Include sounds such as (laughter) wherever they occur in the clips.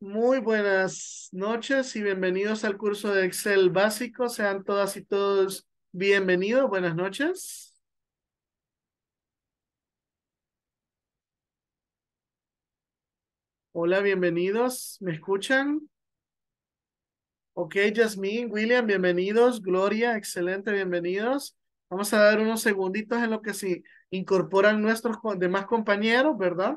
Muy buenas noches y bienvenidos al curso de Excel básico. Sean todas y todos bienvenidos. Buenas noches. Hola, bienvenidos. ¿Me escuchan? Ok, Jasmine, William, bienvenidos. Gloria, excelente, bienvenidos. Vamos a dar unos segunditos en lo que se incorporan nuestros demás compañeros, ¿verdad?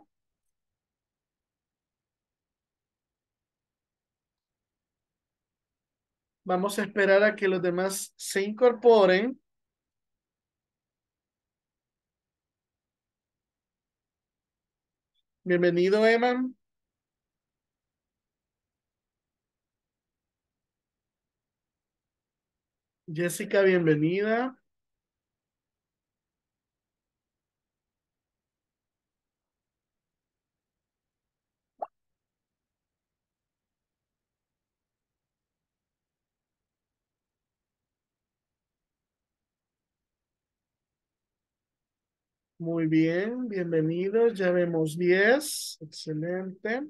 Vamos a esperar a que los demás se incorporen. Bienvenido, Eman. Jessica, bienvenida. Muy bien, bienvenidos. Ya vemos 10. Excelente.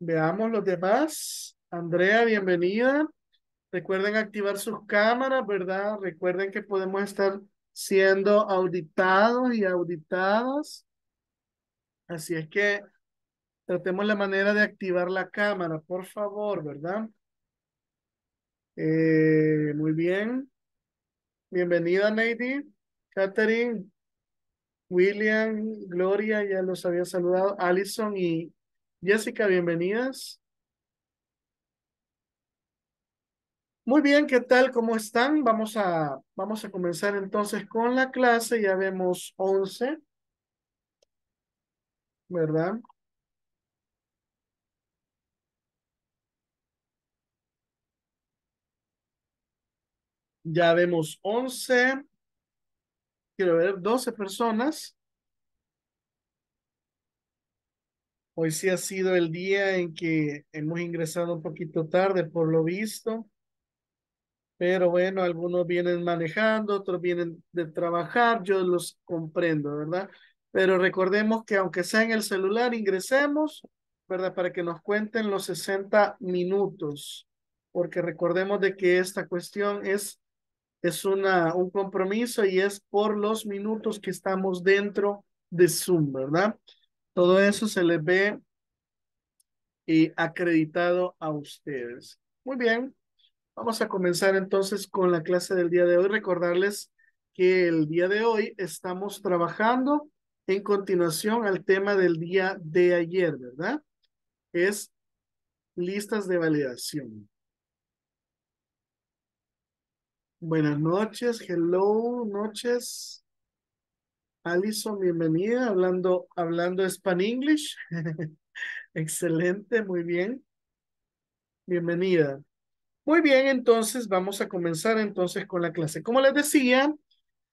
Veamos los demás. Andrea, bienvenida. Recuerden activar sus cámaras, ¿verdad? Recuerden que podemos estar siendo auditados y auditadas. Así es que tratemos la manera de activar la cámara, por favor, ¿verdad? Eh, muy bien. Bienvenida, Nady Catherine, William, Gloria, ya los había saludado. Allison y Jessica, bienvenidas. Muy bien, ¿qué tal? ¿Cómo están? Vamos a, vamos a comenzar entonces con la clase. Ya vemos 11, ¿verdad? Ya vemos 11, quiero ver 12 personas. Hoy sí ha sido el día en que hemos ingresado un poquito tarde, por lo visto. Pero bueno, algunos vienen manejando, otros vienen de trabajar, yo los comprendo, ¿verdad? Pero recordemos que aunque sea en el celular, ingresemos, ¿verdad? Para que nos cuenten los 60 minutos, porque recordemos de que esta cuestión es es una, un compromiso y es por los minutos que estamos dentro de Zoom, ¿verdad? Todo eso se les ve y acreditado a ustedes. Muy bien, vamos a comenzar entonces con la clase del día de hoy. Recordarles que el día de hoy estamos trabajando en continuación al tema del día de ayer, ¿verdad? Es listas de validación. Buenas noches, hello, noches. Alison, bienvenida, hablando, hablando Span English. (laughs) Excelente, muy bien. Bienvenida. Muy bien, entonces vamos a comenzar entonces con la clase. Como les decía,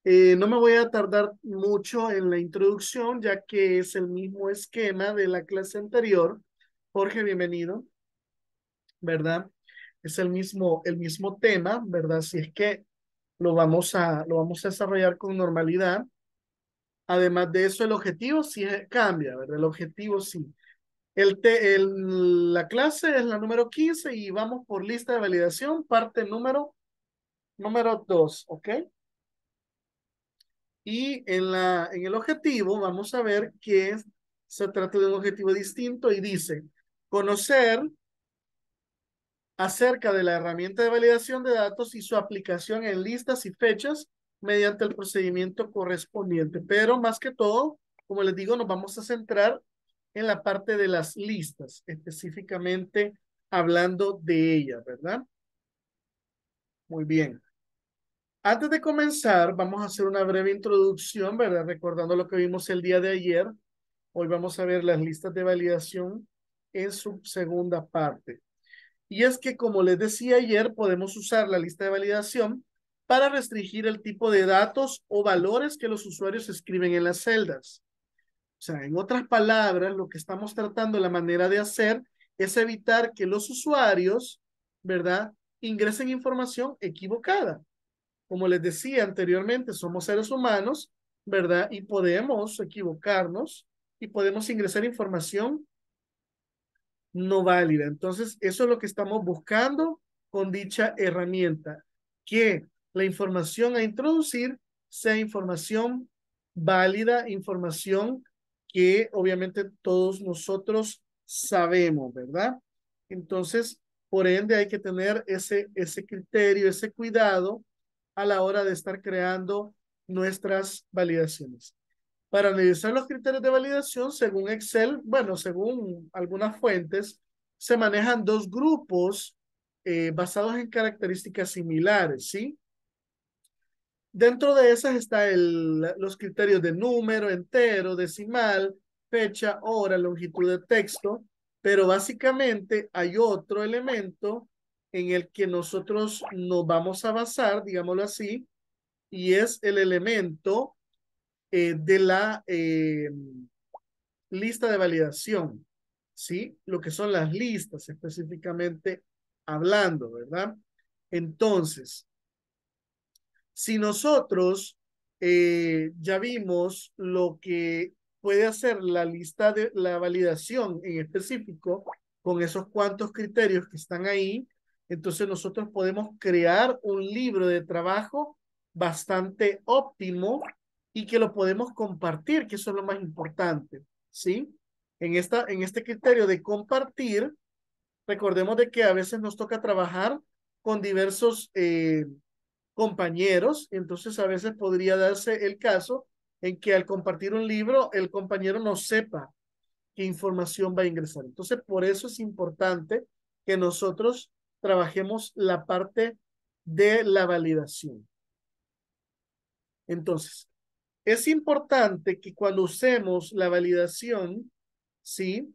eh, no me voy a tardar mucho en la introducción, ya que es el mismo esquema de la clase anterior. Jorge, bienvenido. ¿Verdad? es el mismo, el mismo tema, ¿verdad? Si es que lo vamos a, lo vamos a desarrollar con normalidad. Además de eso, el objetivo sí cambia, ¿verdad? El objetivo sí. El el, la clase es la número 15 y vamos por lista de validación, parte número, número 2, ¿ok? Y en, la, en el objetivo vamos a ver que se trata de un objetivo distinto y dice conocer acerca de la herramienta de validación de datos y su aplicación en listas y fechas mediante el procedimiento correspondiente. Pero más que todo, como les digo, nos vamos a centrar en la parte de las listas, específicamente hablando de ellas, ¿verdad? Muy bien. Antes de comenzar, vamos a hacer una breve introducción, ¿verdad? Recordando lo que vimos el día de ayer. Hoy vamos a ver las listas de validación en su segunda parte. Y es que, como les decía ayer, podemos usar la lista de validación para restringir el tipo de datos o valores que los usuarios escriben en las celdas. O sea, en otras palabras, lo que estamos tratando, la manera de hacer, es evitar que los usuarios, ¿verdad?, ingresen información equivocada. Como les decía anteriormente, somos seres humanos, ¿verdad? Y podemos equivocarnos y podemos ingresar información no válida. Entonces, eso es lo que estamos buscando con dicha herramienta, que la información a introducir sea información válida, información que obviamente todos nosotros sabemos, ¿verdad? Entonces, por ende, hay que tener ese, ese criterio, ese cuidado a la hora de estar creando nuestras validaciones para analizar los criterios de validación, según Excel, bueno, según algunas fuentes, se manejan dos grupos eh, basados en características similares, ¿sí? Dentro de esas está el, los criterios de número, entero, decimal, fecha, hora, longitud de texto, pero básicamente hay otro elemento en el que nosotros nos vamos a basar, digámoslo así, y es el elemento eh, de la eh, lista de validación, ¿sí? Lo que son las listas específicamente hablando, ¿verdad? Entonces, si nosotros eh, ya vimos lo que puede hacer la lista de la validación en específico con esos cuantos criterios que están ahí, entonces nosotros podemos crear un libro de trabajo bastante óptimo y que lo podemos compartir, que eso es lo más importante, ¿sí? En, esta, en este criterio de compartir, recordemos de que a veces nos toca trabajar con diversos eh, compañeros, entonces a veces podría darse el caso en que al compartir un libro, el compañero no sepa qué información va a ingresar. Entonces, por eso es importante que nosotros trabajemos la parte de la validación. Entonces, es importante que cuando usemos la validación, ¿sí?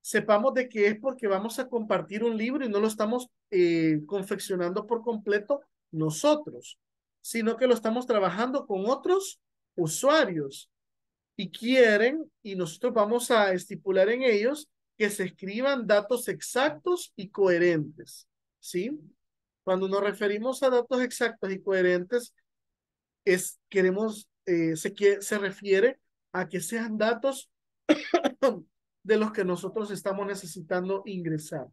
Sepamos de que es porque vamos a compartir un libro y no lo estamos eh, confeccionando por completo nosotros, sino que lo estamos trabajando con otros usuarios y quieren, y nosotros vamos a estipular en ellos que se escriban datos exactos y coherentes, ¿sí? Cuando nos referimos a datos exactos y coherentes, es, queremos eh, se, refiere a que sean datos (coughs) de los que nosotros estamos necesitando ingresar.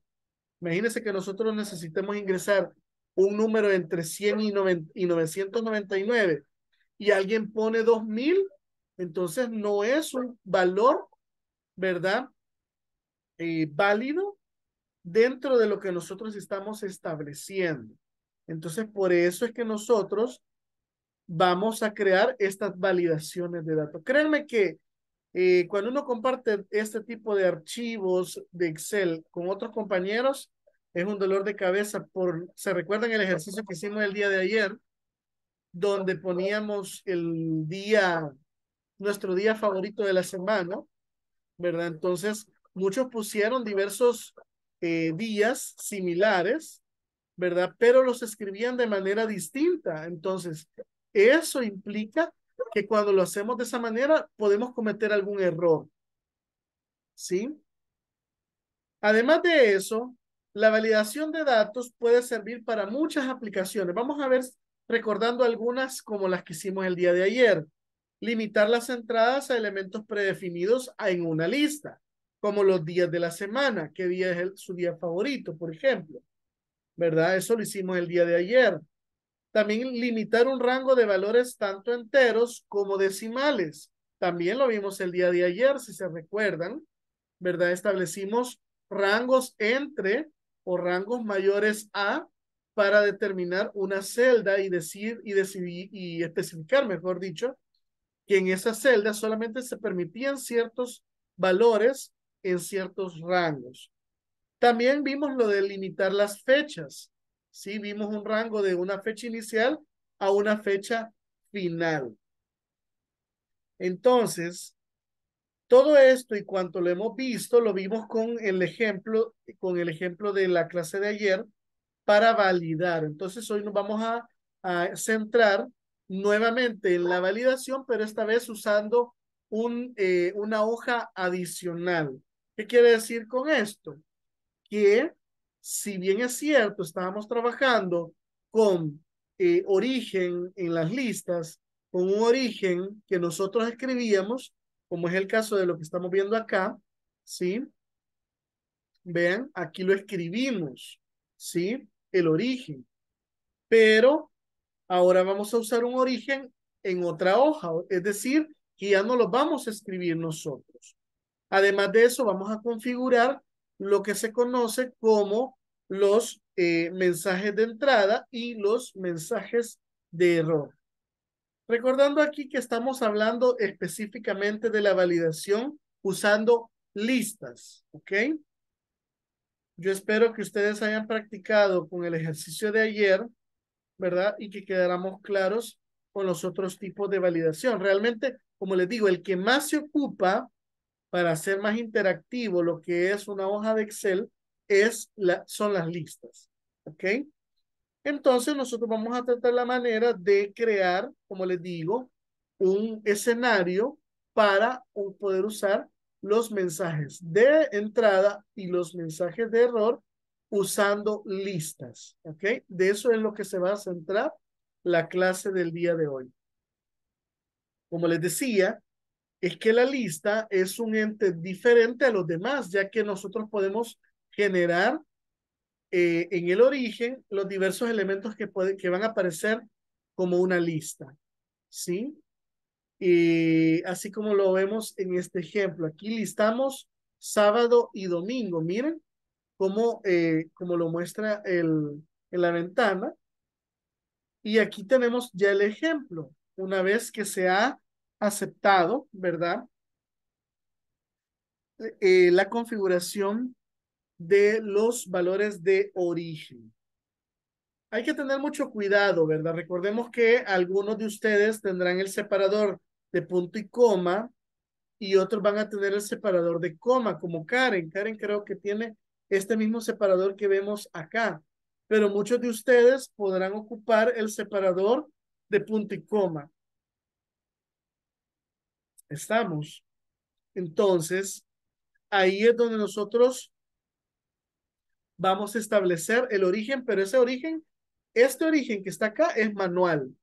Imagínense que nosotros necesitemos ingresar un número entre 100 y, y 999 y alguien pone 2000, entonces no es un valor, ¿verdad? Eh, válido dentro de lo que nosotros estamos estableciendo. Entonces, por eso es que nosotros vamos a crear estas validaciones de datos. Créanme que eh, cuando uno comparte este tipo de archivos de Excel con otros compañeros, es un dolor de cabeza. Por, ¿Se recuerdan el ejercicio que hicimos el día de ayer? Donde poníamos el día, nuestro día favorito de la semana, ¿verdad? Entonces, muchos pusieron diversos eh, días similares, ¿verdad? Pero los escribían de manera distinta. Entonces, eso implica que cuando lo hacemos de esa manera podemos cometer algún error. ¿Sí? Además de eso, la validación de datos puede servir para muchas aplicaciones. Vamos a ver recordando algunas como las que hicimos el día de ayer. Limitar las entradas a elementos predefinidos en una lista, como los días de la semana, qué día es su día favorito, por ejemplo. ¿Verdad? Eso lo hicimos el día de ayer. También limitar un rango de valores tanto enteros como decimales. También lo vimos el día de ayer, si se recuerdan, ¿verdad? Establecimos rangos entre o rangos mayores a para determinar una celda y decir y, y especificar, mejor dicho, que en esa celda solamente se permitían ciertos valores en ciertos rangos. También vimos lo de limitar las fechas sí vimos un rango de una fecha inicial a una fecha final. Entonces, todo esto y cuanto lo hemos visto, lo vimos con el ejemplo, con el ejemplo de la clase de ayer para validar. Entonces, hoy nos vamos a, centrar nuevamente en la validación, pero esta vez usando un, eh, una hoja adicional. ¿Qué quiere decir con esto? Que si bien es cierto, estábamos trabajando con eh, origen en las listas, con un origen que nosotros escribíamos, como es el caso de lo que estamos viendo acá, ¿sí? Vean, aquí lo escribimos, ¿sí? El origen. Pero ahora vamos a usar un origen en otra hoja, es decir, que ya no lo vamos a escribir nosotros. Además de eso, vamos a configurar lo que se conoce como los eh, mensajes de entrada y los mensajes de error. Recordando aquí que estamos hablando específicamente de la validación usando listas, ¿ok? Yo espero que ustedes hayan practicado con el ejercicio de ayer, ¿verdad? Y que quedáramos claros con los otros tipos de validación. Realmente, como les digo, el que más se ocupa para hacer más interactivo lo que es una hoja de Excel, es son las listas. ¿Ok? Entonces nosotros vamos a tratar la manera de crear, como les digo, un escenario para poder usar los mensajes de entrada y los mensajes de error usando listas. ¿Ok? De eso es lo que se va a centrar la clase del día de hoy. Como les decía, es que la lista es un ente diferente a los demás, ya que nosotros podemos generar eh, en el origen los diversos elementos que, que van a aparecer como una lista. ¿Sí? Y así como lo vemos en este ejemplo, aquí listamos sábado y domingo. Miren cómo, eh, como lo muestra el, en la ventana. Y aquí tenemos ya el ejemplo. Una vez que se ha aceptado, ¿verdad? Eh, la configuración de los valores de origen. Hay que tener mucho cuidado, ¿verdad? Recordemos que algunos de ustedes tendrán el separador de punto y coma y otros van a tener el separador de coma, como Karen. Karen creo que tiene este mismo separador que vemos acá, pero muchos de ustedes podrán ocupar el separador de punto y coma estamos. Entonces, ahí es donde nosotros vamos a establecer el origen, pero ese origen, este origen que está acá es manual.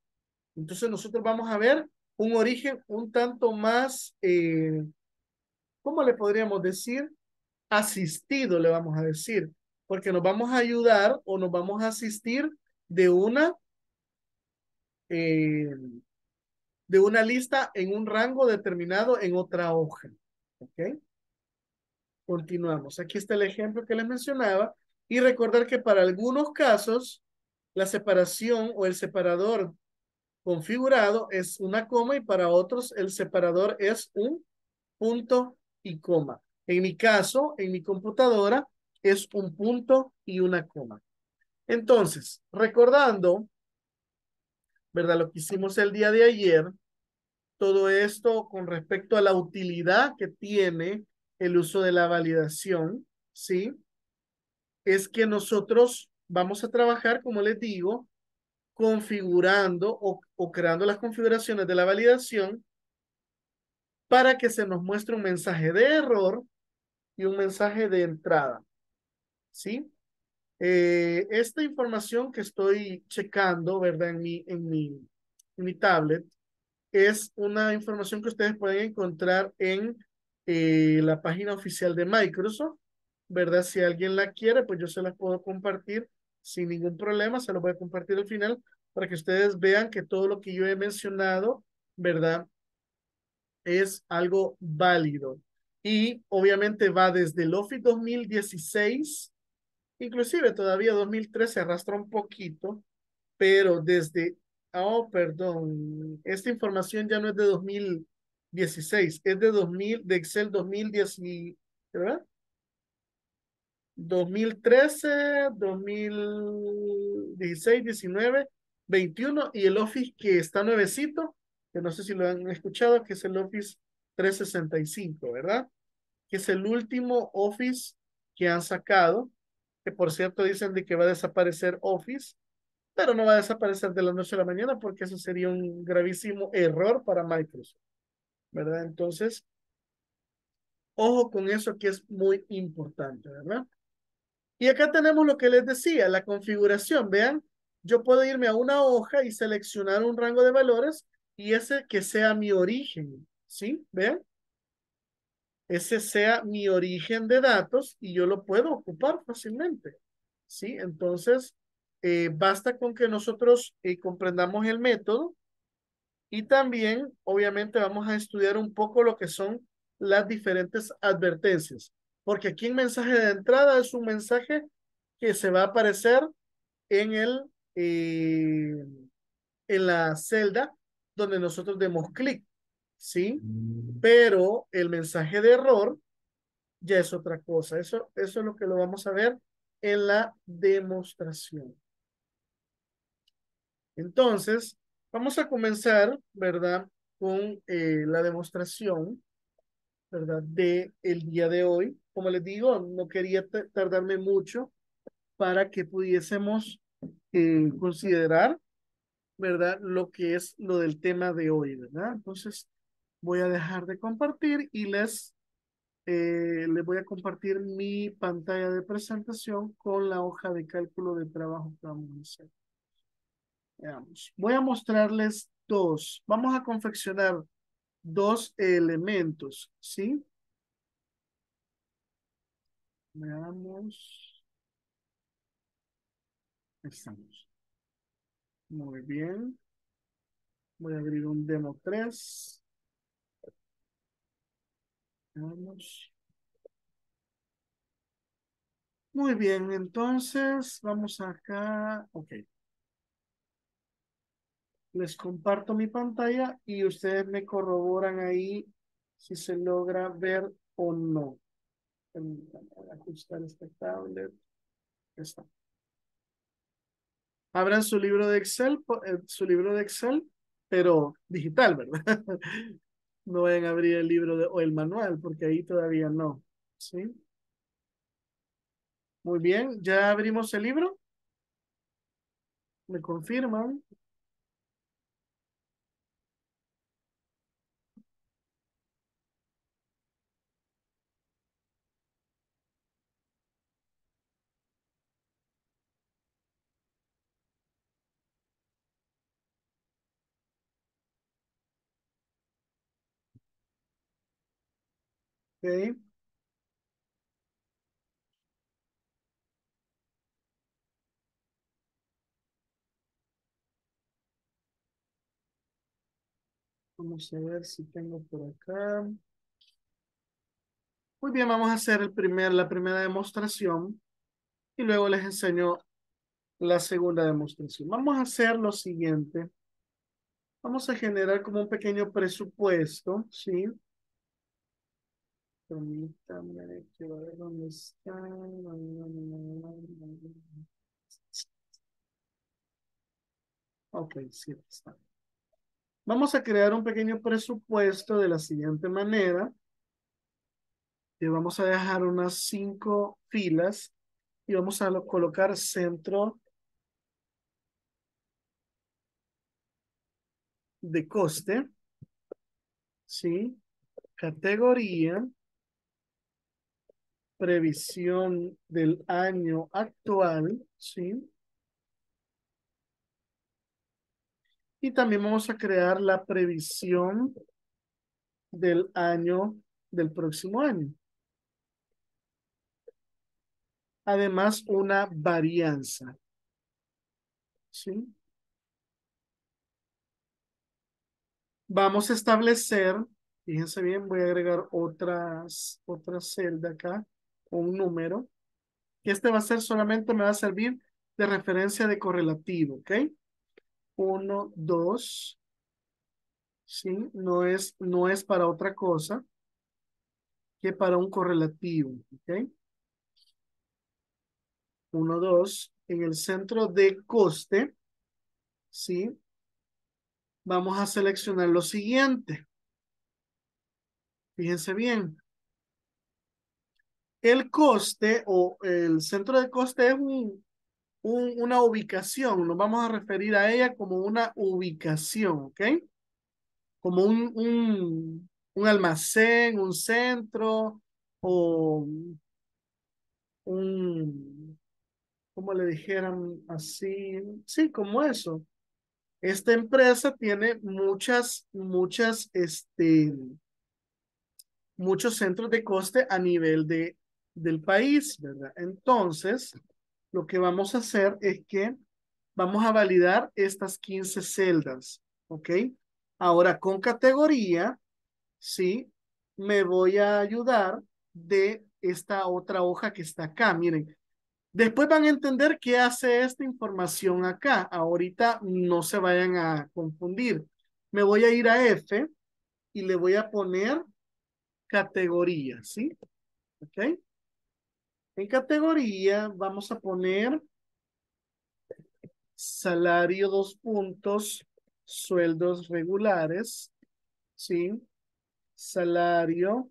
Entonces nosotros vamos a ver un origen un tanto más, eh, ¿cómo le podríamos decir? Asistido, le vamos a decir, porque nos vamos a ayudar o nos vamos a asistir de una, eh, de una lista en un rango determinado en otra hoja. ¿Ok? Continuamos. Aquí está el ejemplo que les mencionaba. Y recordar que para algunos casos, la separación o el separador configurado es una coma y para otros el separador es un punto y coma. En mi caso, en mi computadora, es un punto y una coma. Entonces, recordando ¿verdad? Lo que hicimos el día de ayer, todo esto con respecto a la utilidad que tiene el uso de la validación, ¿sí? Es que nosotros vamos a trabajar, como les digo, configurando o, o creando las configuraciones de la validación para que se nos muestre un mensaje de error y un mensaje de entrada, ¿sí? Eh, esta información que estoy checando, ¿verdad? En mi, en mi, mi tablet, es una información que ustedes pueden encontrar en eh, la página oficial de Microsoft, ¿verdad? Si alguien la quiere, pues yo se la puedo compartir sin ningún problema, se lo voy a compartir al final para que ustedes vean que todo lo que yo he mencionado, ¿verdad? Es algo válido. Y obviamente va desde el Office 2016 Inclusive todavía 2013 se arrastró un poquito, pero desde, oh, perdón, esta información ya no es de 2016, es de 2000, de Excel ¿verdad? 2013, 2016, 19, 21 y el Office que está nuevecito, que no sé si lo han escuchado, que es el Office 365, ¿verdad? Que es el último Office que han sacado que por cierto dicen de que va a desaparecer Office, pero no va a desaparecer de la noche a la mañana porque eso sería un gravísimo error para Microsoft, ¿verdad? Entonces, ojo con eso que es muy importante, ¿verdad? Y acá tenemos lo que les decía, la configuración, vean, yo puedo irme a una hoja y seleccionar un rango de valores y ese que sea mi origen, ¿sí? Vean, ese sea mi origen de datos y yo lo puedo ocupar fácilmente. ¿Sí? Entonces, eh, basta con que nosotros eh, comprendamos el método y también, obviamente, vamos a estudiar un poco lo que son las diferentes advertencias. Porque aquí el mensaje de entrada es un mensaje que se va a aparecer en, el, eh, en la celda donde nosotros demos clic. ¿sí? Mm. Pero el mensaje de error ya es otra cosa. Eso, eso es lo que lo vamos a ver en la demostración. Entonces, vamos a comenzar, ¿verdad? Con eh, la demostración, ¿verdad? De el día de hoy. Como les digo, no quería tardarme mucho para que pudiésemos eh, considerar, ¿verdad? Lo que es lo del tema de hoy, ¿verdad? Entonces, voy a dejar de compartir y les, eh, les voy a compartir mi pantalla de presentación con la hoja de cálculo de trabajo que vamos a hacer. Veamos. Voy a mostrarles dos. Vamos a confeccionar dos elementos, ¿sí? Veamos. Estamos. Muy bien. Voy a abrir un demo 3. Muy bien, entonces vamos acá. Ok. Les comparto mi pantalla y ustedes me corroboran ahí si se logra ver o no. Ajustar este tablet. Está. Abran su libro de Excel, eh, su libro de Excel, pero digital, ¿verdad? (laughs) no vayan a abrir el libro o el manual, porque ahí todavía no. ¿Sí? Muy bien, ¿ya abrimos el libro? ¿Me confirman? Ok. Vamos a ver si tengo por acá. Muy bien, vamos a hacer el primer, la primera demostración y luego les enseño la segunda demostración. Vamos a hacer lo siguiente. Vamos a generar como un pequeño presupuesto, ¿sí? sí que Ok, sí, está. Vamos a crear un pequeño presupuesto de la siguiente manera. Le vamos a dejar unas cinco filas y vamos a colocar centro de coste, ¿sí? Categoría, previsión del año actual, ¿sí? Y también vamos a crear la previsión del año, del próximo año. Además, una varianza. ¿Sí? Vamos a establecer, fíjense bien, voy a agregar otras, otra celda acá un número. que este va a ser solamente, me va a servir de referencia de correlativo, ¿ok? Uno dos, ¿sí? No es, no es para otra cosa que para un correlativo, ¿ok? Uno dos, en el centro de coste, ¿sí? Vamos a seleccionar lo siguiente. Fíjense bien el coste o el centro de coste es un, una ubicación, nos vamos a referir a ella como una ubicación, ¿ok? Como un, un, un almacén, un centro o un, como le dijeran así, sí, como eso. Esta empresa tiene muchas, muchas, este, muchos centros de coste a nivel de del país, ¿verdad? Entonces, lo que vamos a hacer es que vamos a validar estas 15 celdas, ¿ok? Ahora, con categoría, ¿sí? Me voy a ayudar de esta otra hoja que está acá, miren. Después van a entender qué hace esta información acá. Ahorita no se vayan a confundir. Me voy a ir a F y le voy a poner categoría, ¿sí? ¿Ok? En categoría vamos a poner salario dos puntos, sueldos regulares, ¿sí? Salario,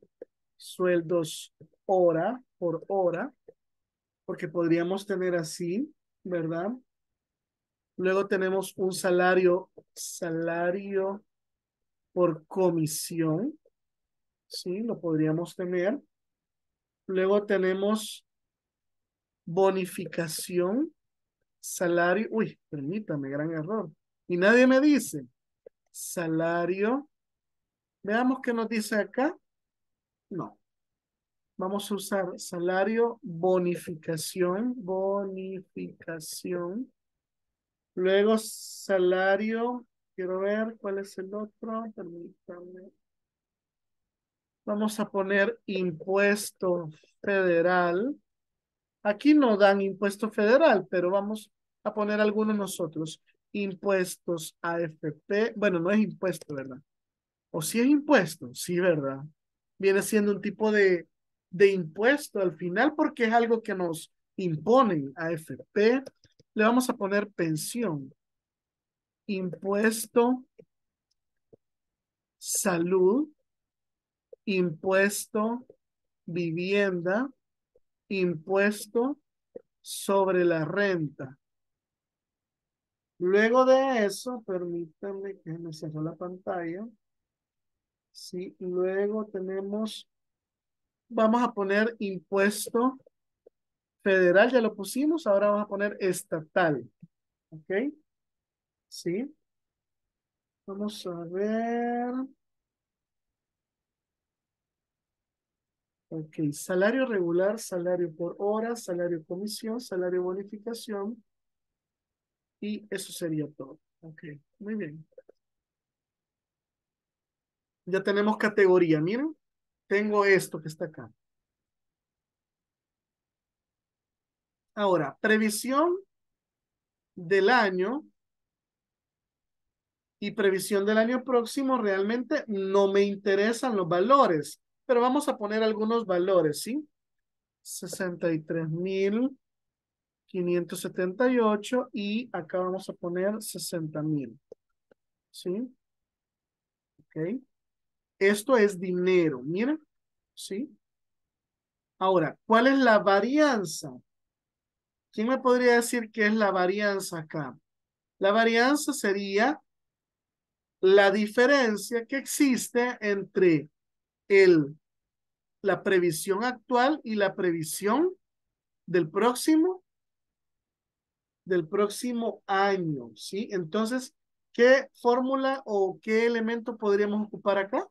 sueldos hora por hora, porque podríamos tener así, ¿verdad? Luego tenemos un salario, salario por comisión, ¿sí? Lo podríamos tener. Luego tenemos bonificación, salario, uy, permítame, gran error. Y nadie me dice, salario, veamos qué nos dice acá. No. Vamos a usar salario, bonificación, bonificación. Luego salario, quiero ver cuál es el otro, permítame. Vamos a poner impuesto federal. Aquí no dan impuesto federal, pero vamos a poner algunos nosotros. Impuestos AFP. Bueno, no es impuesto, ¿verdad? O si es impuesto, sí, ¿verdad? Viene siendo un tipo de, de impuesto al final porque es algo que nos imponen AFP. Le vamos a poner pensión. Impuesto. Salud. Impuesto. Vivienda impuesto sobre la renta. Luego de eso, permítanme que me cerró la pantalla. Sí, luego tenemos, vamos a poner impuesto federal, ya lo pusimos, ahora vamos a poner estatal. ¿Ok? Sí. Vamos a ver. Ok, salario regular, salario por hora, salario comisión, salario bonificación. Y eso sería todo. Ok, muy bien. Ya tenemos categoría, miren. Tengo esto que está acá. Ahora, previsión del año y previsión del año próximo realmente no me interesan los valores pero vamos a poner algunos valores, ¿sí? 63.578 y acá vamos a poner 60.000, ¿sí? Ok. Esto es dinero, Mira. ¿sí? Ahora, ¿cuál es la varianza? ¿Quién me podría decir qué es la varianza acá? La varianza sería la diferencia que existe entre el, la previsión actual y la previsión del próximo, del próximo año, ¿sí? Entonces, ¿qué fórmula o qué elemento podríamos ocupar acá?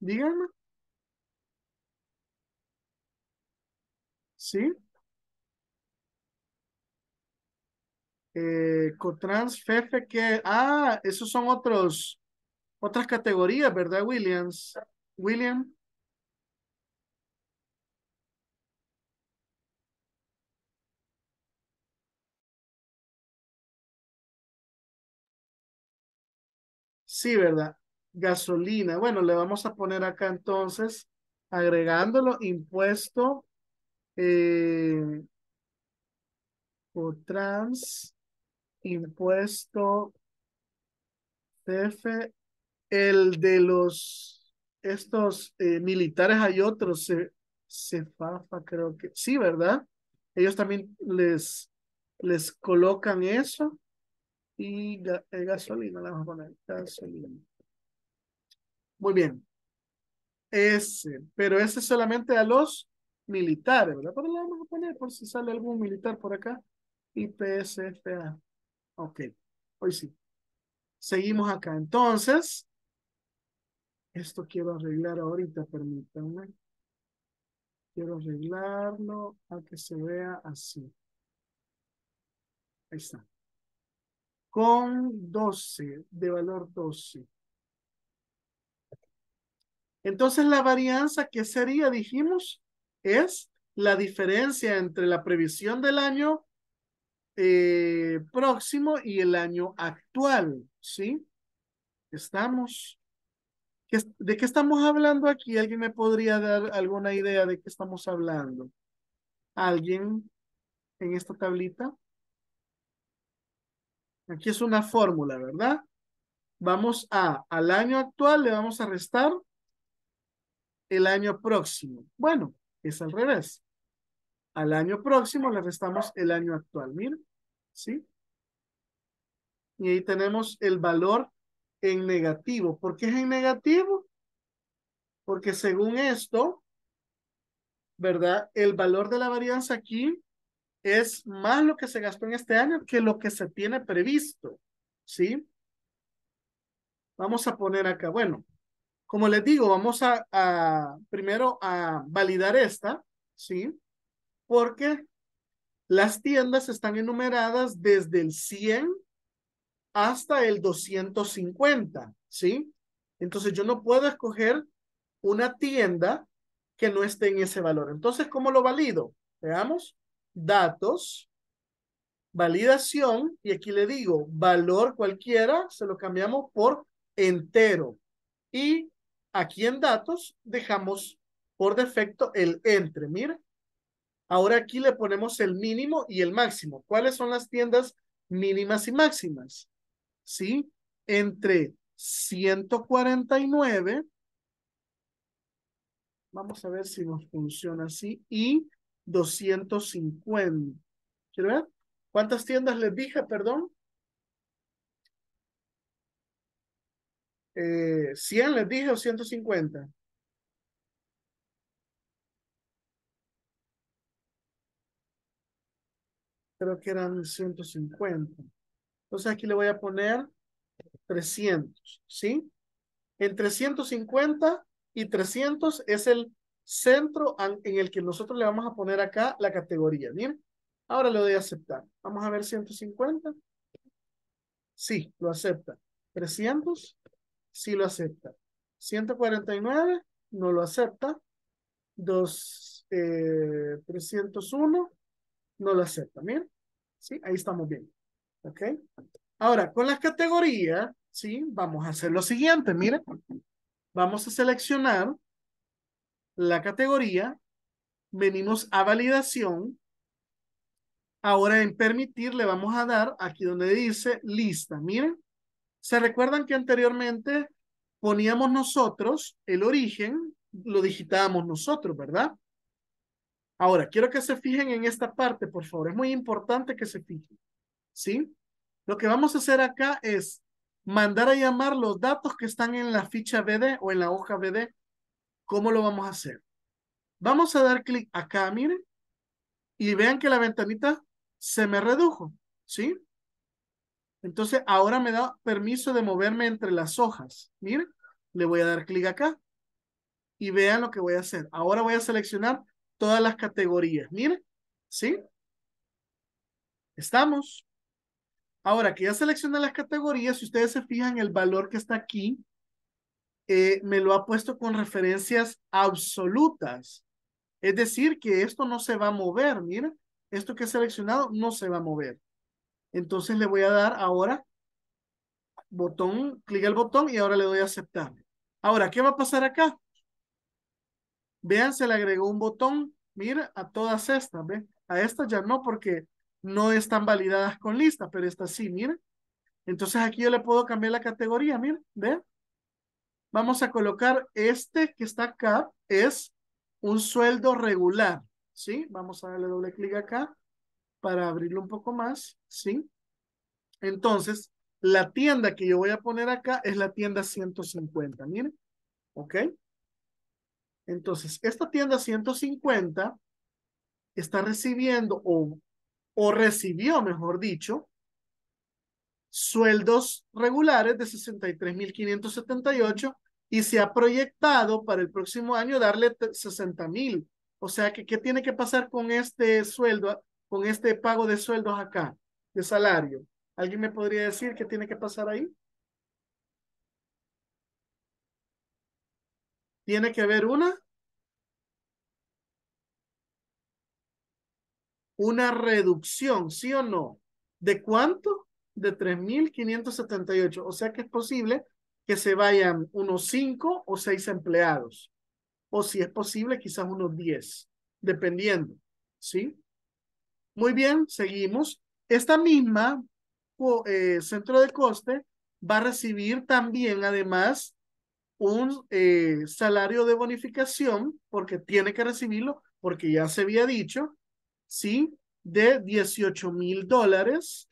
Díganme. ¿Sí? Eh, Cotrans, Fefe, que... Ah, esos son otros otras categorías, ¿verdad, Williams? William. Sí, ¿verdad? Gasolina. Bueno, le vamos a poner acá entonces, agregándolo, impuesto eh, o trans, impuesto CF. El de los, estos eh, militares, hay otros, se, fafa creo que, sí, ¿verdad? Ellos también les, les colocan eso y eh, gasolina, la vamos a poner, gasolina. Muy bien. Ese, pero ese solamente a los militares, ¿verdad? vamos a poner por si sale algún militar por acá. IPSFA. Ok, hoy sí. Seguimos acá. Entonces, esto quiero arreglar ahorita, permítanme. Quiero arreglarlo a que se vea así. Ahí está. Con 12, de valor 12. Entonces la varianza que sería, dijimos, es la diferencia entre la previsión del año eh, próximo y el año actual, ¿sí? Estamos. ¿De qué estamos hablando aquí? ¿Alguien me podría dar alguna idea de qué estamos hablando? ¿Alguien en esta tablita? Aquí es una fórmula, ¿verdad? Vamos a, al año actual le vamos a restar el año próximo. Bueno, es al revés. Al año próximo le restamos el año actual, miren, ¿sí? Y ahí tenemos el valor en negativo. ¿Por qué es en negativo? Porque según esto, ¿verdad? El valor de la varianza aquí es más lo que se gastó en este año que lo que se tiene previsto, ¿sí? Vamos a poner acá, bueno, como les digo, vamos a, primero a validar esta, ¿sí? Porque las tiendas están enumeradas desde el 100 hasta el 250, ¿sí? Entonces yo no puedo escoger una tienda que no esté en ese valor. Entonces, ¿cómo lo valido? Veamos, datos, validación, y aquí le digo, valor cualquiera, se lo cambiamos por entero. Y aquí en datos dejamos por defecto el entre, mire. Ahora aquí le ponemos el mínimo y el máximo. ¿Cuáles son las tiendas mínimas y máximas? ¿sí? Entre 149, vamos a ver si nos funciona así, y 250. ¿Quieres ver? ¿Cuántas tiendas les dije, perdón? Eh, 100 les dije o 150. Creo que eran 150. Entonces aquí le voy a poner 300, ¿sí? Entre 150 y 300 es el centro en el que nosotros le vamos a poner acá la categoría, ¿bien? Ahora le doy a aceptar. Vamos a ver 150. Sí, lo acepta. 300, sí lo acepta. 149, no lo acepta. Dos, 301, eh, no lo acepta, ¿bien? Sí, ahí estamos bien. ¿Ok? Ahora, con las categorías, ¿sí? Vamos a hacer lo siguiente, miren. Vamos a seleccionar la categoría, venimos a validación, ahora en permitir le vamos a dar aquí donde dice lista, miren. ¿Se recuerdan que anteriormente poníamos nosotros el origen, lo digitábamos nosotros, ¿verdad? Ahora, quiero que se fijen en esta parte, por favor. Es muy importante que se fijen. ¿sí? Lo que vamos a hacer acá es mandar a llamar los datos que están en la ficha BD o en la hoja BD. ¿Cómo lo vamos a hacer? Vamos a dar clic acá, miren, y vean que la ventanita se me redujo, ¿sí? Entonces ahora me da permiso de moverme entre las hojas. Miren, le voy a dar clic acá y vean lo que voy a hacer. Ahora voy a seleccionar todas las categorías. Miren, ¿sí? Estamos. Ahora que ya seleccioné las categorías, si ustedes se fijan, el valor que está aquí eh, me lo ha puesto con referencias absolutas. Es decir, que esto no se va a mover, mira, esto que he seleccionado no se va a mover. Entonces le voy a dar ahora botón, clic al botón y ahora le doy a aceptar. Ahora, ¿qué va a pasar acá? Vean, se le agregó un botón, mira, a todas estas, ¿ve? A estas ya no, porque no están validadas con lista, pero esta sí, miren. Entonces aquí yo le puedo cambiar la categoría, miren, ve. Vamos a colocar este que está acá, es un sueldo regular, ¿sí? Vamos a darle doble clic acá para abrirlo un poco más, ¿sí? Entonces, la tienda que yo voy a poner acá es la tienda 150, miren, ¿ok? Entonces, esta tienda 150 está recibiendo o o recibió, mejor dicho, sueldos regulares de 63.578 y se ha proyectado para el próximo año darle 60.000. O sea, que, ¿qué tiene que pasar con este sueldo, con este pago de sueldos acá, de salario? ¿Alguien me podría decir qué tiene que pasar ahí? Tiene que haber una una reducción, ¿sí o no? ¿De cuánto? De 3.578. O sea que es posible que se vayan unos 5 o 6 empleados. O si es posible, quizás unos 10, dependiendo. ¿Sí? Muy bien, seguimos. Esta misma eh, centro de coste va a recibir también, además, un eh, salario de bonificación, porque tiene que recibirlo, porque ya se había dicho ¿sí? De 18 mil dólares.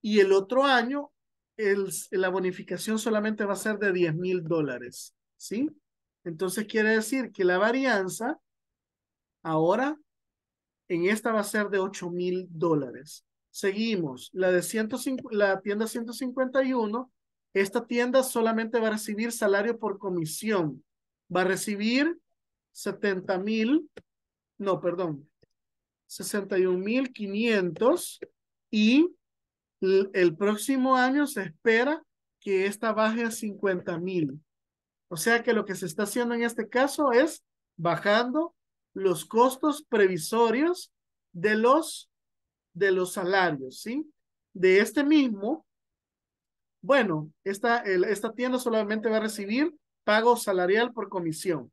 Y el otro año, el, la bonificación solamente va a ser de 10 mil dólares, ¿sí? Entonces quiere decir que la varianza ahora en esta va a ser de 8 mil dólares. Seguimos, la de 150, la tienda 151, esta tienda solamente va a recibir salario por comisión. Va a recibir 70 mil, no, perdón, 61.500 y el próximo año se espera que esta baje a 50.000. O sea que lo que se está haciendo en este caso es bajando los costos previsorios de los, de los salarios, ¿sí? De este mismo, bueno, esta, esta tienda solamente va a recibir pago salarial por comisión.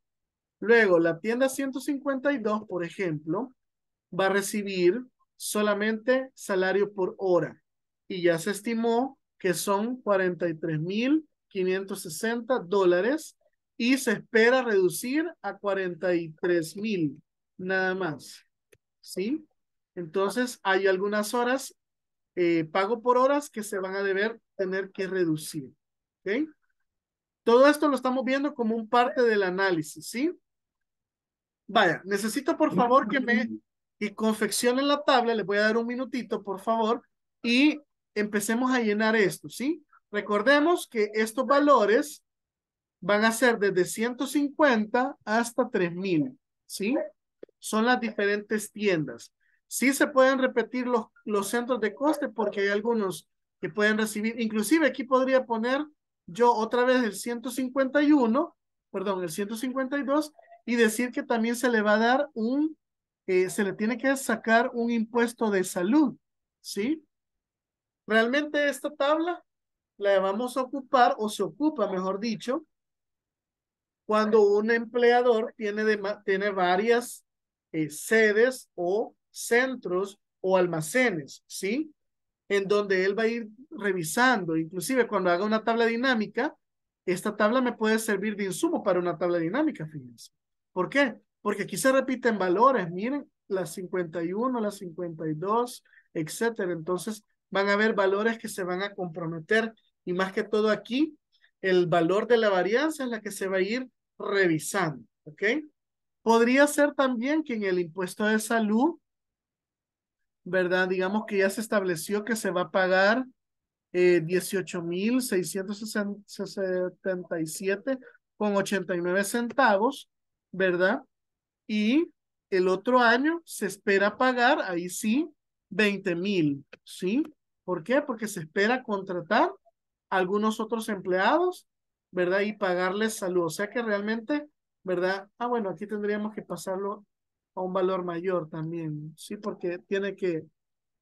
Luego, la tienda 152, por ejemplo, va a recibir solamente salario por hora. Y ya se estimó que son 43.560 dólares y se espera reducir a 43.000 nada más. ¿Sí? Entonces, hay algunas horas, eh, pago por horas que se van a deber tener que reducir. ¿Ok? Todo esto lo estamos viendo como un parte del análisis, ¿sí? Vaya, necesito por favor que me y confeccionen la tabla, les voy a dar un minutito, por favor, y empecemos a llenar esto, ¿sí? Recordemos que estos valores van a ser desde 150 hasta 3000, ¿sí? Son las diferentes tiendas. Sí se pueden repetir los, los centros de coste porque hay algunos que pueden recibir, inclusive aquí podría poner yo otra vez el 151, perdón, el 152 y decir que también se le va a dar un eh, se le tiene que sacar un impuesto de salud, ¿sí? Realmente esta tabla la vamos a ocupar o se ocupa, mejor dicho, cuando un empleador tiene, tiene varias eh, sedes o centros o almacenes, ¿sí? En donde él va a ir revisando, inclusive cuando haga una tabla dinámica, esta tabla me puede servir de insumo para una tabla dinámica, fíjense. ¿Por qué? porque aquí se repiten valores, miren, las 51, las 52, etcétera. Entonces van a haber valores que se van a comprometer y más que todo aquí, el valor de la varianza es la que se va a ir revisando, ¿ok? Podría ser también que en el impuesto de salud, ¿verdad? Digamos que ya se estableció que se va a pagar eh, con 89 centavos, ¿verdad? y el otro año se espera pagar, ahí sí, 20 mil, ¿sí? ¿Por qué? Porque se espera contratar algunos otros empleados, ¿verdad? Y pagarles salud. O sea que realmente, ¿verdad? Ah, bueno, aquí tendríamos que pasarlo a un valor mayor también, ¿sí? Porque tiene que,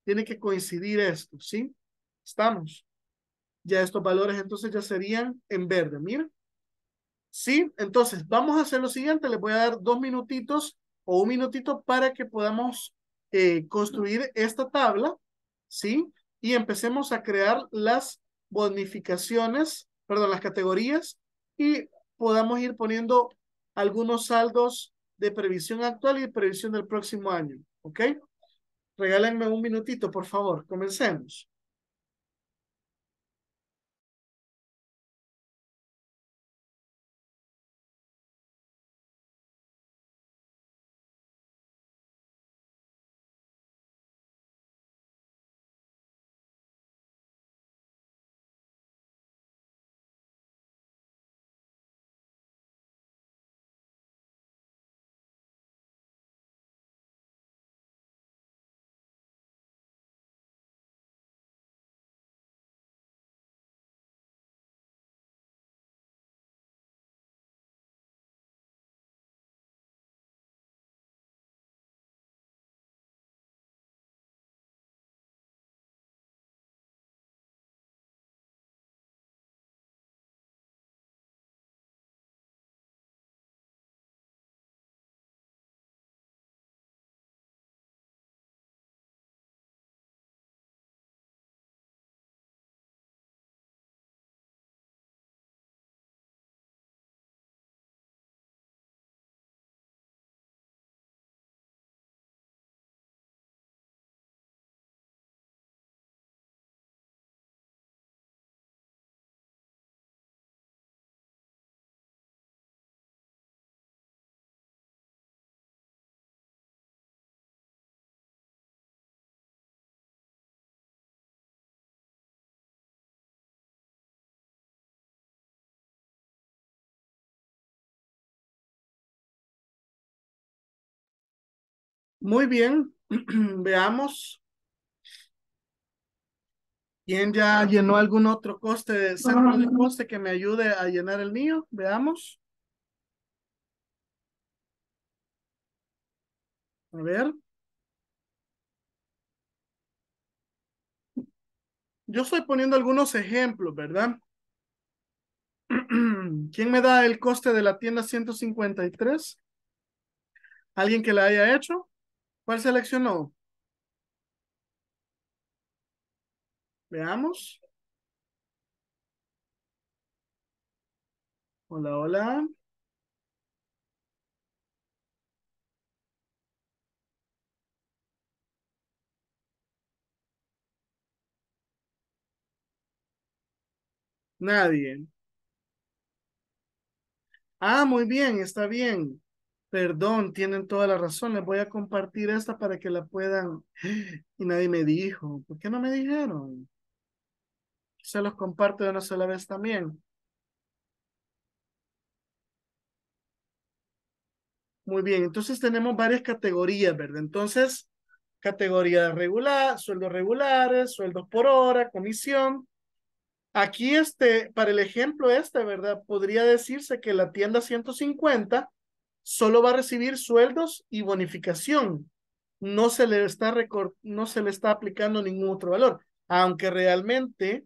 tiene que coincidir esto, ¿sí? Estamos. Ya estos valores entonces ya serían en verde, mira. ¿Sí? Entonces, vamos a hacer lo siguiente. Les voy a dar dos minutitos o un minutito para que podamos eh, construir esta tabla, ¿sí? Y empecemos a crear las bonificaciones, perdón, las categorías y podamos ir poniendo algunos saldos de previsión actual y previsión del próximo año, ¿ok? Regálenme un minutito, por favor. Comencemos. Muy bien, (clears throat) veamos. ¿Quién ya llenó algún otro coste, centro de coste que me ayude a llenar el mío? Veamos. A ver. Yo estoy poniendo algunos ejemplos, ¿verdad? (clears throat) ¿Quién me da el coste de la tienda 153? ¿Alguien que la haya hecho? ¿Cuál seleccionó? Veamos. Hola, hola. Nadie. Ah, muy bien, está bien. Perdón, tienen toda la razón. Les voy a compartir esta para que la puedan. (gasps) Y nadie me dijo. ¿Por qué no me dijeron? Se los comparto de una sola vez también. Muy bien, entonces tenemos varias categorías, ¿verdad? Entonces, categoría regular, sueldos regulares, sueldos por hora, comisión. Aquí, este, para el ejemplo este, ¿verdad? Podría decirse que la tienda 150 solo va a recibir sueldos y bonificación. No se le está, no se le está aplicando ningún otro valor, aunque realmente,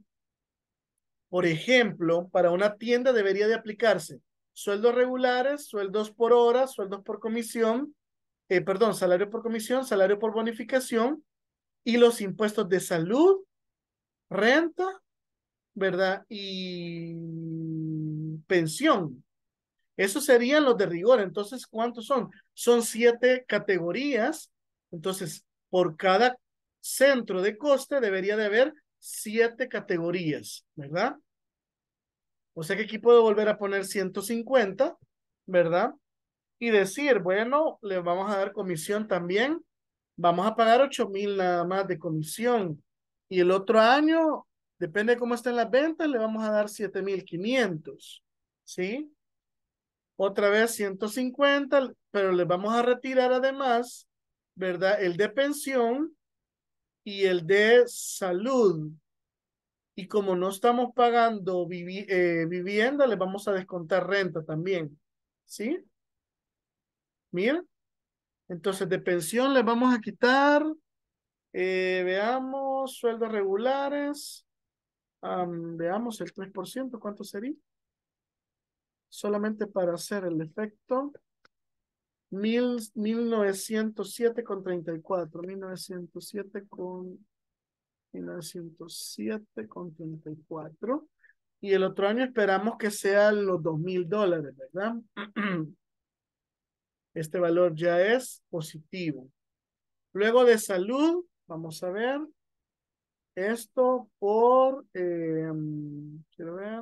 por ejemplo, para una tienda debería de aplicarse sueldos regulares, sueldos por hora, sueldos por comisión, eh, perdón, salario por comisión, salario por bonificación y los impuestos de salud, renta, ¿verdad? Y pensión. Esos serían los de rigor. Entonces, ¿cuántos son? Son siete categorías. Entonces, por cada centro de coste debería de haber siete categorías, ¿verdad? O sea que aquí puedo volver a poner 150, ¿verdad? Y decir, bueno, le vamos a dar comisión también. Vamos a pagar ocho mil nada más de comisión. Y el otro año, depende de cómo estén las ventas, le vamos a dar siete mil ¿sí? otra vez 150, pero le vamos a retirar además, ¿verdad? El de pensión y el de salud. Y como no estamos pagando eh, vivienda, le vamos a descontar renta también. ¿Sí? Mira. Entonces, de pensión les vamos a quitar, eh, veamos, sueldos regulares. veamos el 3%, ¿cuánto sería? solamente para hacer el efecto, mil, 1907 con 34, 1907 con 1907 con 34. Y el otro año esperamos que sean los dos mil dólares, ¿verdad? (clears throat) Este valor ya es positivo. Luego de salud, vamos a ver. Esto por, eh, quiero ver,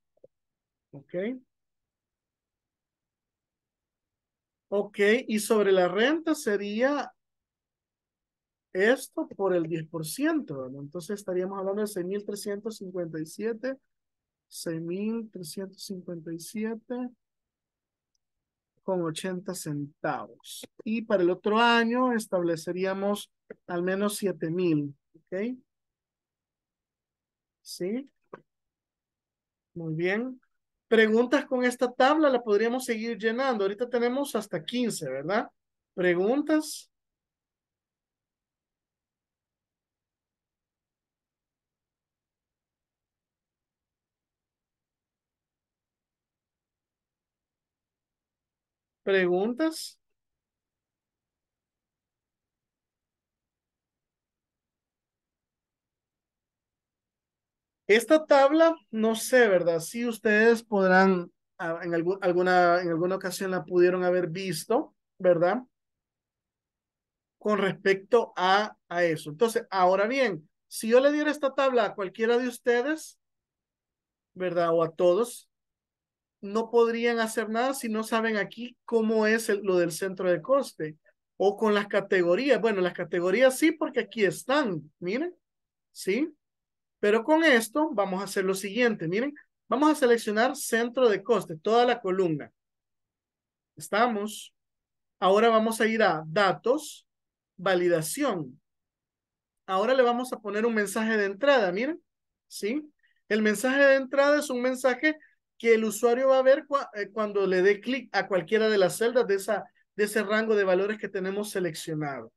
Ok. Ok, y sobre la renta sería esto por el 10%, ¿verdad? Entonces estaríamos hablando de 6,357, 6,357 con 80 centavos. Y para el otro año estableceríamos al menos 7,000, ¿ok? ¿Sí? Muy bien. Preguntas con esta tabla la podríamos seguir llenando. Ahorita tenemos hasta 15, ¿verdad? Preguntas. Preguntas. Esta tabla, no sé, ¿verdad? Si ustedes podrán, ah, en, alguna, en alguna ocasión la pudieron haber visto, ¿verdad? Con respecto a, a eso. Entonces, ahora bien, si yo le diera esta tabla a cualquiera de ustedes, ¿verdad? O a todos, no podrían hacer nada si no saben aquí cómo es lo del centro de coste o con las categorías. Bueno, las categorías sí, porque aquí están, miren, ¿sí? Pero con esto vamos a hacer lo siguiente. Miren, vamos a seleccionar centro de coste, toda la columna. Estamos. Ahora vamos a ir a datos, validación. Ahora le vamos a poner un mensaje de entrada, miren. ¿Sí? El mensaje de entrada es un mensaje que el usuario va a ver eh, cuando le dé clic a cualquiera de las celdas de, esa, de ese rango de valores que tenemos seleccionado.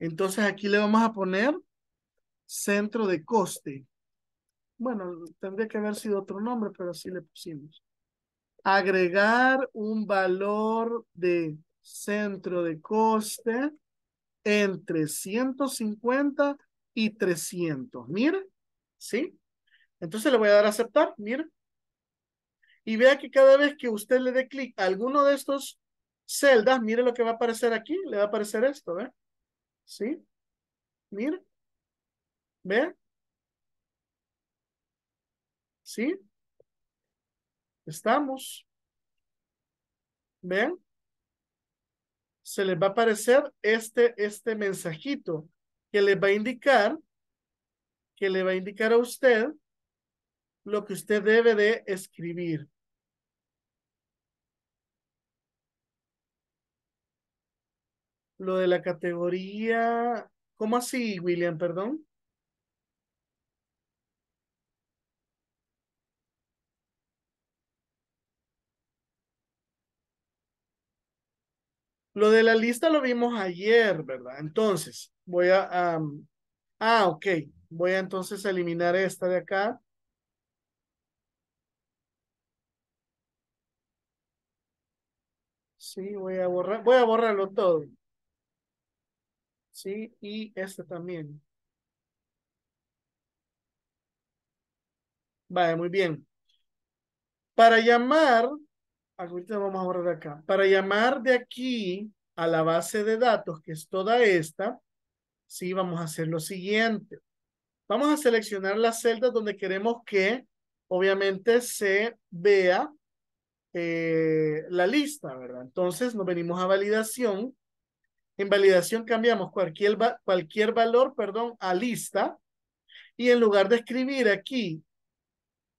Entonces aquí le vamos a poner centro de coste bueno, tendría que haber sido otro nombre, pero así le pusimos. Agregar un valor de centro de coste entre 150 y 300. Mira, ¿sí? Entonces le voy a dar a aceptar, mira. Y vea que cada vez que usted le dé clic a alguno de estos celdas, mire lo que va a aparecer aquí, le va a aparecer esto, ¿ve? ¿Sí? Mire. ¿Ve? ¿Sí? Estamos. ¿Ven? Se les va a aparecer este, este mensajito que les va a indicar, que le va a indicar a usted lo que usted debe de escribir. Lo de la categoría, ¿cómo así, William? Perdón. Lo de la lista lo vimos ayer, ¿verdad? Entonces, voy a... ah, ok. Voy a entonces a eliminar esta de acá. Sí, voy a borrar, voy a borrarlo todo. Sí, y esta también. Vale, muy bien. Para llamar ahorita vamos a borrar acá. Para llamar de aquí a la base de datos, que es toda esta, sí, vamos a hacer lo siguiente. Vamos a seleccionar las celdas donde queremos que, obviamente, se vea eh, la lista, ¿verdad? Entonces, nos venimos a validación. En validación cambiamos cualquier, cualquier valor, perdón, a lista. Y en lugar de escribir aquí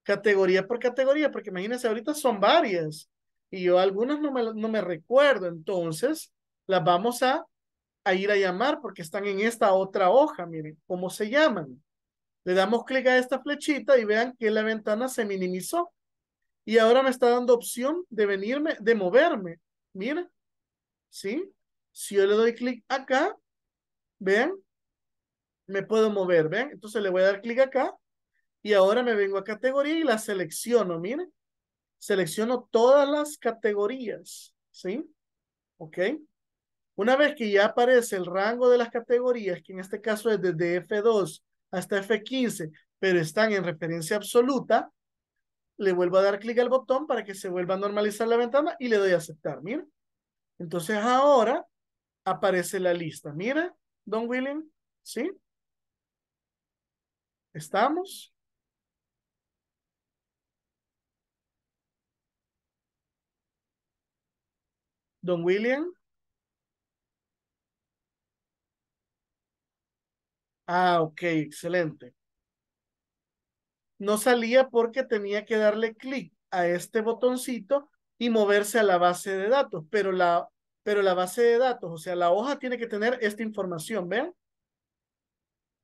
categoría por categoría, porque imagínense, ahorita son varias y yo algunas no me, recuerdo, entonces las vamos a, a ir a llamar porque están en esta otra hoja, miren cómo se llaman. Le damos clic a esta flechita y vean que la ventana se minimizó. Y ahora me está dando opción de venirme, de moverme. Miren, ¿sí? Si yo le doy clic acá, vean, me puedo mover, ¿ven? Entonces le voy a dar clic acá y ahora me vengo a categoría y la selecciono, miren selecciono todas las categorías, ¿sí? ¿Ok? Una vez que ya aparece el rango de las categorías, que en este caso es desde F2 hasta F15, pero están en referencia absoluta, le vuelvo a dar clic al botón para que se vuelva a normalizar la ventana y le doy a aceptar, mira. Entonces ahora aparece la lista, mira, Don William, ¿sí? Estamos. Don William. Ah, ok, excelente. No salía porque tenía que darle clic a este botoncito y moverse a la base de datos, pero la, pero la base de datos, o sea, la hoja tiene que tener esta información, ¿ven?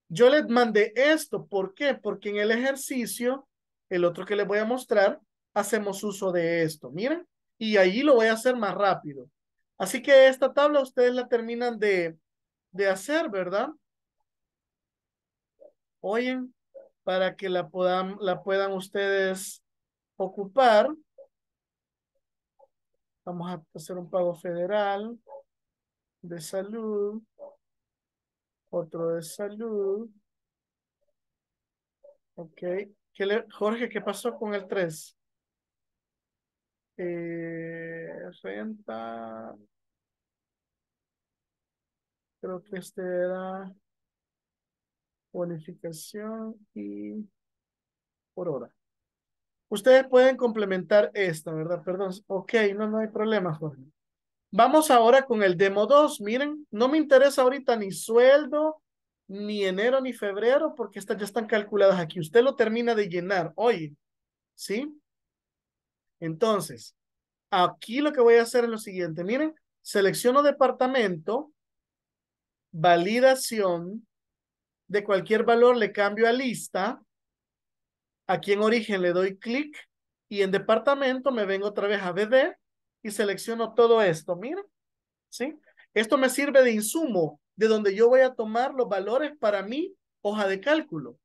Yo les mandé esto, ¿por qué? Porque en el ejercicio, el otro que les voy a mostrar, hacemos uso de esto, miren y ahí lo voy a hacer más rápido. Así que esta tabla ustedes la terminan de, hacer, ¿verdad? Oyen, para que la puedan, la puedan ustedes ocupar. Vamos a hacer un pago federal de salud, otro de salud. Ok. ¿Qué Jorge, ¿qué pasó con el 3? Eh, renta. Creo que este era bonificación y por hora. Ustedes pueden complementar esta, ¿verdad? Perdón. Ok, no, no hay problema, Jorge. Vamos ahora con el demo 2. Miren, no me interesa ahorita ni sueldo, ni enero, ni febrero, porque estas ya están calculadas aquí. Usted lo termina de llenar hoy, ¿sí? Entonces, aquí lo que voy a hacer es lo siguiente. Miren, selecciono departamento, validación, de cualquier valor le cambio a lista. Aquí en origen le doy clic y en departamento me vengo otra vez a BD y selecciono todo esto. Miren, ¿sí? Esto me sirve de insumo de donde yo voy a tomar los valores para mi hoja de cálculo.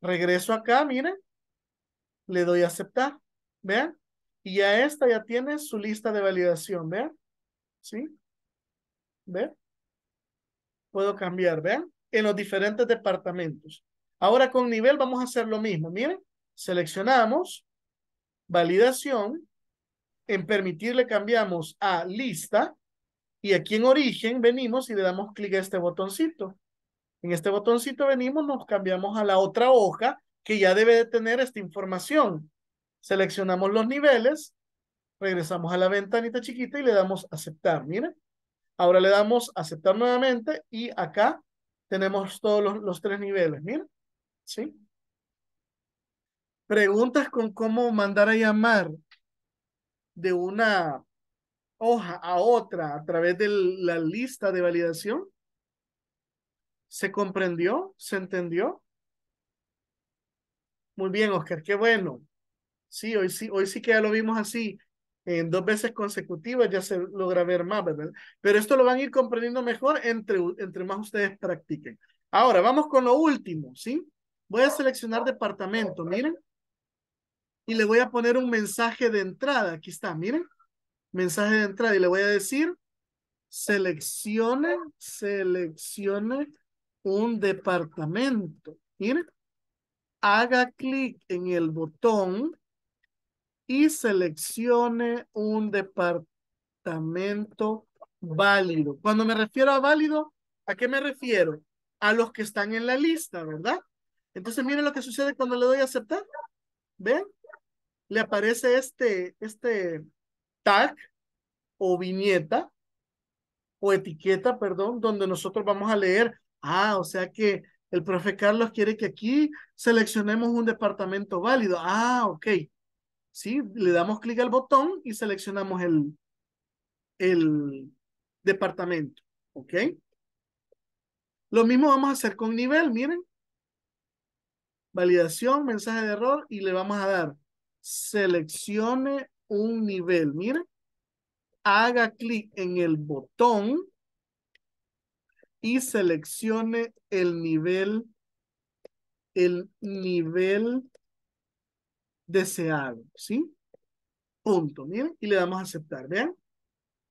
Regreso acá, miren. Le doy a aceptar. ¿Vean? Y ya esta ya tiene su lista de validación, ¿vean? ¿Sí? ¿Vean? Puedo cambiar, ¿vean? En los diferentes departamentos. Ahora con nivel vamos a hacer lo mismo. Miren, seleccionamos validación. En permitir le cambiamos a lista. Y aquí en origen venimos y le damos clic a este botoncito. En este botoncito venimos, nos cambiamos a la otra hoja que ya debe de tener esta información. Seleccionamos los niveles, regresamos a la ventanita chiquita y le damos aceptar, miren. Ahora le damos aceptar nuevamente y acá tenemos todos los, los tres niveles, miren. ¿Sí? Preguntas con cómo mandar a llamar de una hoja a otra a través de la lista de validación? ¿Se comprendió? ¿Se entendió? Muy bien, Oscar, qué bueno. Sí, hoy sí, hoy sí que ya lo vimos así. En dos veces consecutivas ya se logra ver más, ¿verdad? Pero esto lo van a ir comprendiendo mejor entre, entre más ustedes practiquen. Ahora, vamos con lo último, ¿sí? Voy a seleccionar departamento, miren. Y le voy a poner un mensaje de entrada. Aquí está, miren. Mensaje de entrada. Y le voy a decir, seleccione, seleccione un departamento. Miren. Haga clic en el botón y seleccione un departamento válido. Cuando me refiero a válido, ¿a qué me refiero? A los que están en la lista, ¿verdad? Entonces miren lo que sucede cuando le doy a aceptar. ¿Ven? Le aparece este, este tag o viñeta o etiqueta, perdón, donde nosotros vamos a leer, ah, o sea que el profe Carlos quiere que aquí seleccionemos un departamento válido. Ah, ok. Le damos clic al botón y seleccionamos el, el departamento, ¿ok? Lo mismo vamos a hacer con nivel, miren. Validación, mensaje de error y le vamos a dar seleccione un nivel, miren. Haga clic en el botón y seleccione el nivel, el nivel deseado, ¿sí? Punto, miren, y le damos a aceptar, vean.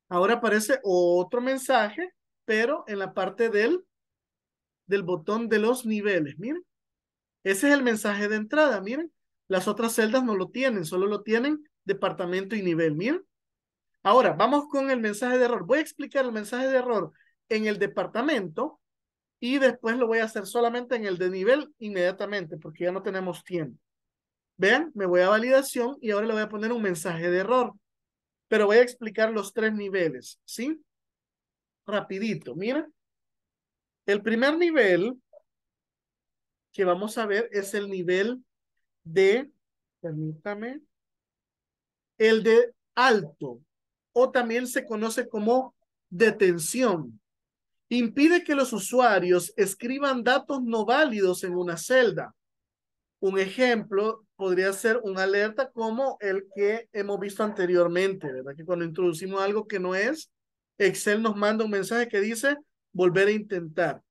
Ahora aparece otro mensaje, pero en la parte del, del botón de los niveles, miren. Ese es el mensaje de entrada, miren. Las otras celdas no lo tienen, solo lo tienen departamento y nivel, miren. Ahora, vamos con el mensaje de error. Voy a explicar el mensaje de error en el departamento y después lo voy a hacer solamente en el de nivel inmediatamente porque ya no tenemos tiempo. Vean, me voy a validación y ahora le voy a poner un mensaje de error. Pero voy a explicar los tres niveles, ¿sí? Rapidito, mira. El primer nivel que vamos a ver es el nivel de, permítame, el de alto o también se conoce como detención. Impide que los usuarios escriban datos no válidos en una celda. Un ejemplo podría ser una alerta como el que hemos visto anteriormente, ¿verdad? Que cuando introducimos algo que no es, Excel nos manda un mensaje que dice volver a intentar.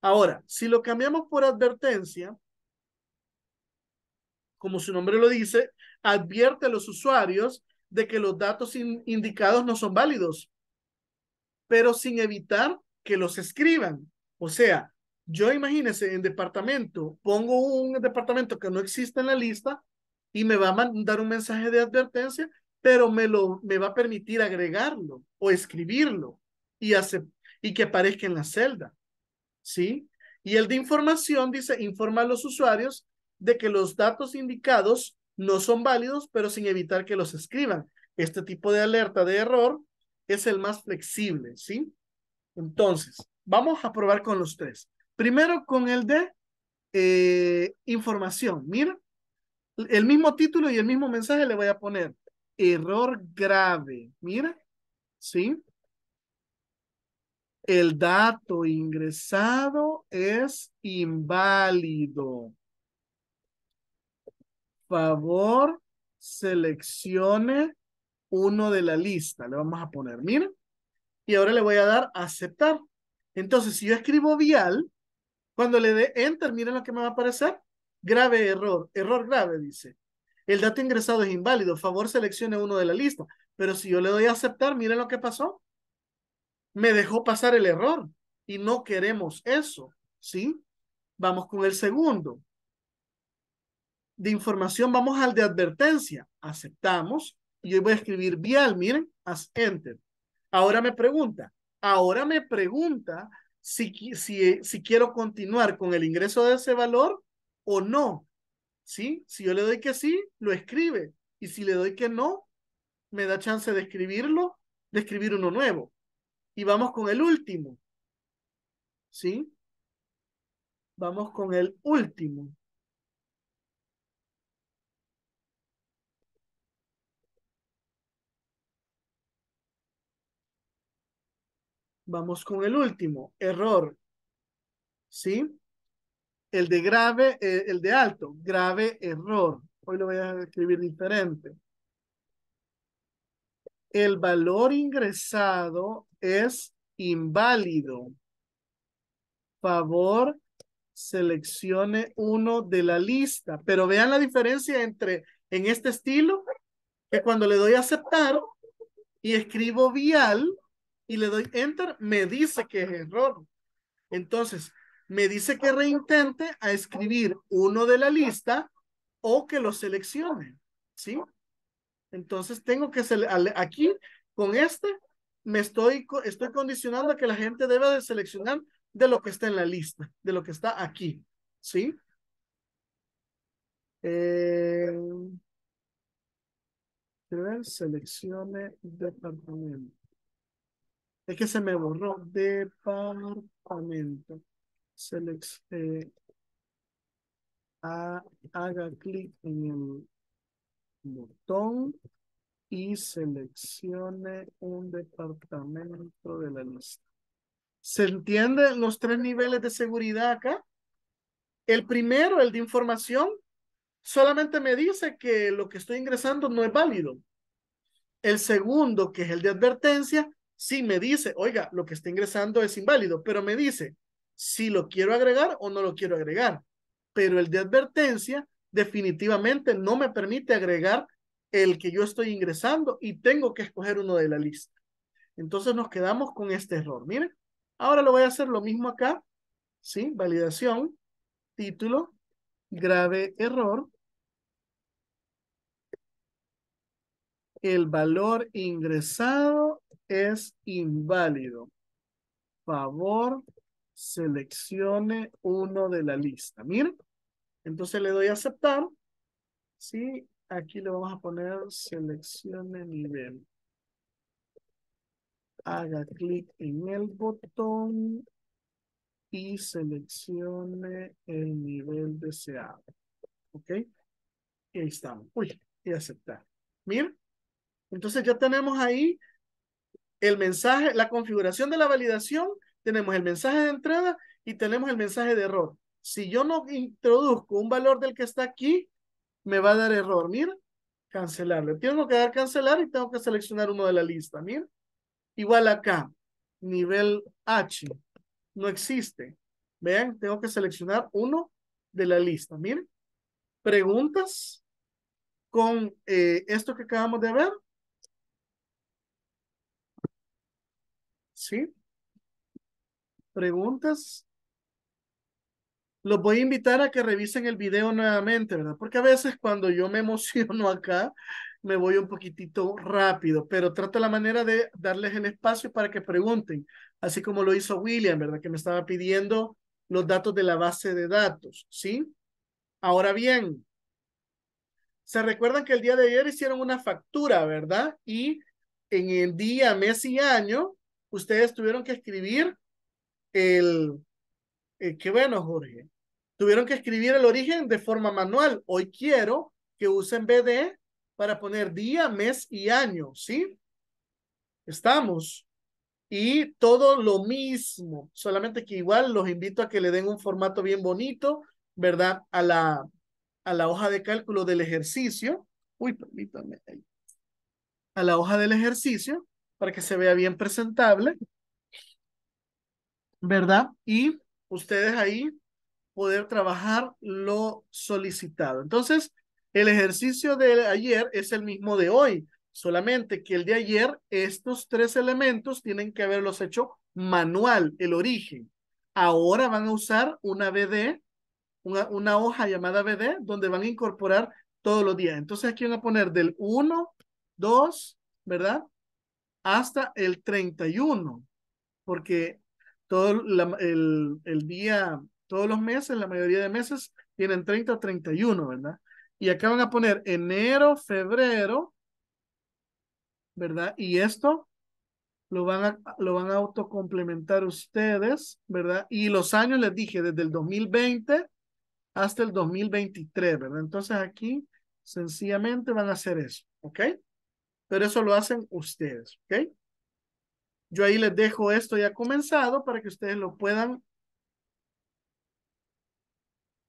Ahora, si lo cambiamos por advertencia, como su nombre lo dice, advierte a los usuarios de que los datos indicados no son válidos, pero sin evitar que los escriban. O sea, yo imagínense, en departamento, pongo un departamento que no existe en la lista y me va a mandar un mensaje de advertencia, pero me, lo, me va a permitir agregarlo o escribirlo y, y que aparezca en la celda. ¿Sí? Y el de información dice, informa a los usuarios de que los datos indicados no son válidos, pero sin evitar que los escriban. Este tipo de alerta de error es el más flexible, ¿sí? Entonces, vamos a probar con los tres. Primero con el de eh, información. Mira, el mismo título y el mismo mensaje le voy a poner. Error grave. Mira, ¿sí? El dato ingresado es inválido. Favor, seleccione uno de la lista. Le vamos a poner, mira. Y ahora le voy a dar aceptar. Entonces, si yo escribo vial, cuando le dé enter, miren lo que me va a aparecer. Grave error, error grave, dice. El dato ingresado es inválido, favor seleccione uno de la lista. Pero si yo le doy a aceptar, miren lo que pasó. Me dejó pasar el error y no queremos eso, ¿sí? Vamos con el segundo. De información vamos al de advertencia. Aceptamos y yo voy a escribir vial, miren, haz enter. Ahora me pregunta, ahora me pregunta si, eh, si, quiero continuar con el ingreso de ese valor o no. ¿Sí? Si yo le doy que sí, lo escribe. Y si le doy que no, me da chance de escribirlo, de escribir uno nuevo. Y vamos con el último. ¿Sí? Vamos con el último. Vamos con el último, error. ¿Sí? El de grave, eh, el de alto, grave error. Hoy lo voy a escribir diferente. El valor ingresado es inválido. Favor, seleccione uno de la lista. Pero vean la diferencia entre en este estilo, que cuando le doy a aceptar y escribo vial, y le doy enter, me dice que es error. Entonces, me dice que reintente a escribir uno de la lista o que lo seleccione, ¿sí? Entonces tengo que, aquí con este, me estoy, estoy condicionando a que la gente debe de seleccionar de lo que está en la lista, de lo que está aquí, ¿sí? Eh, seleccione departamento. Es que se me borró. Departamento. Eh, haga clic en el botón y seleccione un departamento de la lista. ¿Se entiende los tres niveles de seguridad acá? El primero, el de información, solamente me dice que lo que estoy ingresando no es válido. El segundo, que es el de advertencia, si me dice, oiga, lo que está ingresando es inválido, pero me dice si lo quiero agregar o no lo quiero agregar. Pero el de advertencia definitivamente no me permite agregar el que yo estoy ingresando y tengo que escoger uno de la lista. Entonces nos quedamos con este error. Miren, ahora lo voy a hacer lo mismo acá. ¿Sí? Validación, título, grave error. el valor ingresado es inválido. Favor, seleccione uno de la lista. Miren, entonces le doy a aceptar. Sí, aquí le vamos a poner seleccione nivel. Haga clic en el botón y seleccione el nivel deseado. ¿Ok? Y ahí estamos. Uy, y aceptar. Miren, entonces ya tenemos ahí el mensaje, la configuración de la validación, tenemos el mensaje de entrada y tenemos el mensaje de error. Si yo no introduzco un valor del que está aquí, me va a dar error. Mira, cancelar. tengo que dar cancelar y tengo que seleccionar uno de la lista. Mira, igual acá, nivel H, no existe. Vean, tengo que seleccionar uno de la lista. Miren, preguntas con eh, esto que acabamos de ver ¿Sí? ¿Preguntas? Los voy a invitar a que revisen el video nuevamente, ¿verdad? Porque a veces cuando yo me (laughs) emociono acá, me voy un poquitito rápido, pero trato la manera de darles el espacio para que pregunten, así como lo hizo William, ¿verdad? Que me estaba pidiendo los datos de la base de datos, ¿sí? Ahora bien, se recuerdan que el día de ayer hicieron una factura, ¿verdad? Y en el día, mes y año ustedes tuvieron que escribir el, eh, qué bueno, Jorge. Tuvieron que escribir el origen de forma manual. Hoy quiero que usen BD para poner día, mes y año, ¿sí? Estamos. Y todo lo mismo, solamente que igual los invito a que le den un formato bien bonito, ¿verdad? A la, a la hoja de cálculo del ejercicio. Uy, permítanme. A la hoja del ejercicio para que se vea bien presentable, ¿verdad? Y ustedes ahí poder trabajar lo solicitado. Entonces, el ejercicio de ayer es el mismo de hoy, solamente que el de ayer, estos tres elementos tienen que haberlos hecho manual, el origen. Ahora van a usar una BD, una, una hoja llamada BD, donde van a incorporar todos los días. Entonces aquí van a poner del 1, 2, ¿verdad? hasta el 31, porque todo el, día, todos los meses, la mayoría de meses tienen 30 o 31, ¿verdad? Y acá van a poner enero, febrero, ¿verdad? Y esto lo van a, lo van a autocomplementar ustedes, ¿verdad? Y los años les dije, desde el 2020 hasta el 2023, ¿verdad? Entonces aquí sencillamente van a hacer eso, ¿ok? Pero eso lo hacen ustedes, ¿ok? Yo ahí les dejo esto ya comenzado para que ustedes lo puedan.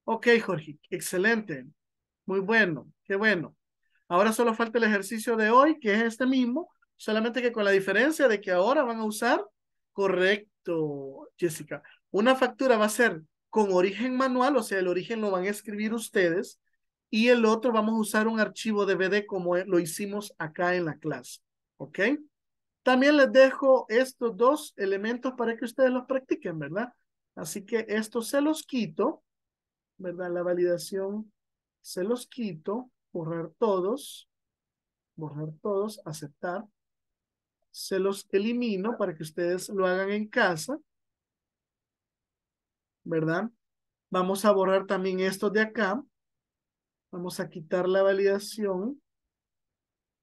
Ok, Jorge, excelente. Muy bueno, qué bueno. Ahora solo falta el ejercicio de hoy, que es este mismo, solamente que con la diferencia de que ahora van a usar, correcto, Jessica, una factura va a ser con origen manual, o sea, el origen lo van a escribir ustedes, y el otro vamos a usar un archivo DVD como lo hicimos acá en la clase. ¿Ok? También les dejo estos dos elementos para que ustedes los practiquen, ¿verdad? Así que estos se los quito, ¿verdad? La validación se los quito, borrar todos, borrar todos, aceptar. Se los elimino para que ustedes lo hagan en casa, ¿verdad? Vamos a borrar también estos de acá, Vamos a quitar la validación.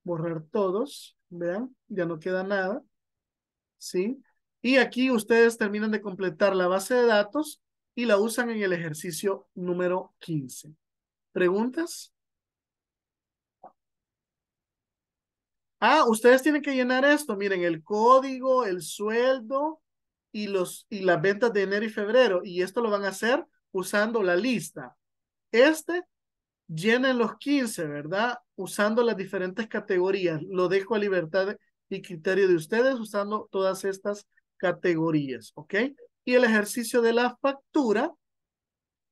Borrar todos. Vean, ya no queda nada. ¿Sí? Y aquí ustedes terminan de completar la base de datos y la usan en el ejercicio número 15. ¿Preguntas? Ah, ustedes tienen que llenar esto. Miren, el código, el sueldo y, los, y las ventas de enero y febrero. Y esto lo van a hacer usando la lista. Este llenen los 15, ¿verdad? Usando las diferentes categorías. Lo dejo a libertad y criterio de ustedes usando todas estas categorías, ¿ok? Y el ejercicio de la factura,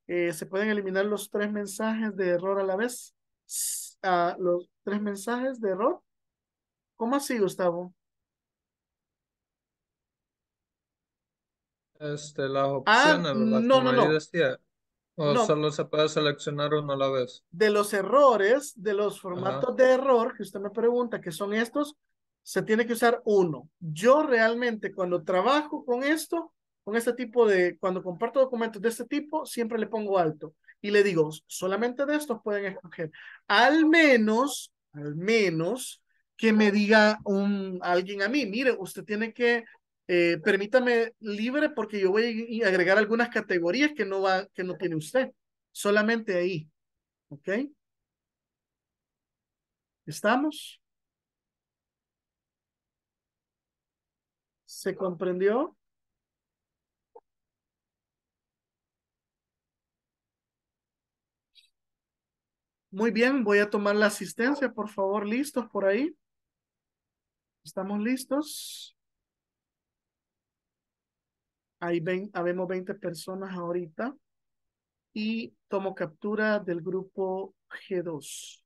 eh, se pueden eliminar los tres mensajes de error a la vez. Ah, los tres mensajes de error. ¿Cómo así, Gustavo? Este, las ah, opciones, ¿verdad? No, no, no. O solo se puede seleccionar uno a la vez. De los errores, de los formatos de error que usted me pregunta, que son estos, se tiene que usar uno. Yo realmente cuando trabajo con esto, con este tipo de, cuando comparto documentos de este tipo, siempre le pongo alto y le digo, solamente de estos pueden escoger. Al menos, al menos que me diga un, alguien a mí, mire, usted tiene que eh, permítame libre porque yo voy a agregar algunas categorías que no va, que no tiene usted. Solamente ahí. ¿Ok? ¿Estamos? ¿Se comprendió? Muy bien, voy a tomar la asistencia, por favor, listos por ahí. ¿Estamos listos? Ahí ven, habemos 20 personas ahorita. Y tomo captura del grupo G2.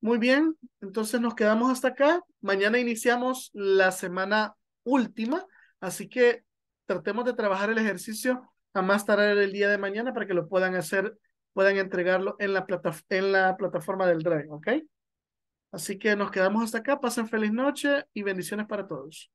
Muy bien, entonces nos quedamos hasta acá. Mañana iniciamos la semana última, así que tratemos de trabajar el ejercicio a más tardar el día de mañana para que lo puedan hacer, puedan entregarlo en la, en la plataforma del Drive, ¿ok? Así que nos quedamos hasta acá. Pasen feliz noche y bendiciones para todos.